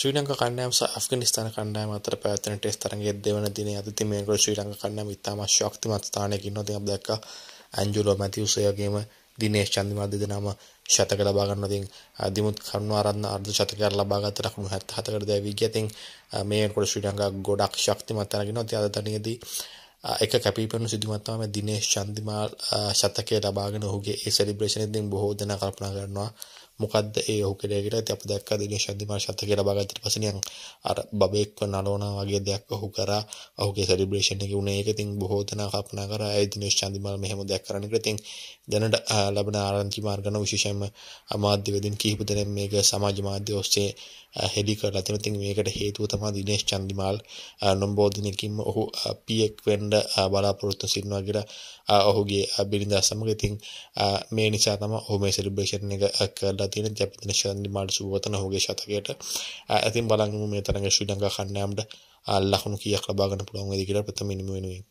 ශ්‍රී ලංක කණ්ඩායම සහ ඇෆ්ගනිස්තාන කණ්ඩායම අතර පැවැත්වෙන ටෙස්ට් තරගයේ දෙවන දිනේ අද තිමේන්ගොඩ ශ්‍රී ලංක කණ්ඩායම ඉතාම ශක්තිමත් ස්ථානයක ඉන්නවා. ඉතින් අපි දැක්කා ඇන්ජලෝ මැතිව්ස් ඒ වගේම දිනේෂ් චන්දිමාල් දෙදෙනාම ශතක ලබා ගන්නවා. ඉතින් දිමුත් කරුණාරත්න අර්ධ ಶತකයක් ලබා ගත්ත ලකුණු 77කට දැවී ගියා. ඉතින් මේකට ශ්‍රී ලංකා ගොඩක් ශක්තිමත් තරගයක් ඉන්නවා. ඉතින් අද තනියදී එක කැපිපෙනු සිදුවීමක් තමයි දිනේෂ් චන්දිමාල් ශතකය ලබාගෙන ඔහුගේ ඒ සෙලිබ්‍රේෂන් එකෙන් බොහෝ දෙනා කල්පනා කරනවා මොකක්ද ඒ ඔහු කෙරේ කියලා ඉතින් අපි දැක්කා දිනේෂ් අධිමාශත් කියලා බාගත්තට පස්සේ නියම් අර බබෙක්ව නලවනා වගේ දෙයක් ඔහු කරා ඔහුගේ සෙලිබ්‍රේෂන් එකේ උනේ ඒක ඉතින් බොහෝ දෙනා කල්පනා කරා ඒ දිනේෂ් චන්දිමාල් මෙහෙම දෙයක් කරන්න කියලා ඉතින් දැනට ලැබෙන ආරංචි මාර්ගන විශේෂයෙන්ම අමාත්‍ය වෙදින් කිහිප දෙනෙක් මේක සමාජ මාධ්‍ය ඔස්සේ හෙඩි කරලා තියෙනවා. ඉතින් මේකට හේතුව තමයි දිනේෂ් චන්දිමාල් නොම්බෝධිනකින්ම ඔහු පීඑක් වෙන්න බලාපොරොත්තු සිටිනවා කියලා ඔහුගේ බිරිඳා සමග ඉතින් මේ නිසා තමයි ඔහු මේ සෙලිබ්‍රේෂන් එක කරලා තියෙන්නේ. ඉතින් අපි දිනේෂ් චන්දිමාල් සුබවතන ඔහුගේ ශතකයට. ඉතින් බලමු මේ තරඟ ශ්‍රී ලංකා කණ්ඩායමට ලකුණු කීයක් ලබා ගන්න පුළුවන් වේද කියලා ප්‍රථම ඉනිම වෙනුවෙන්.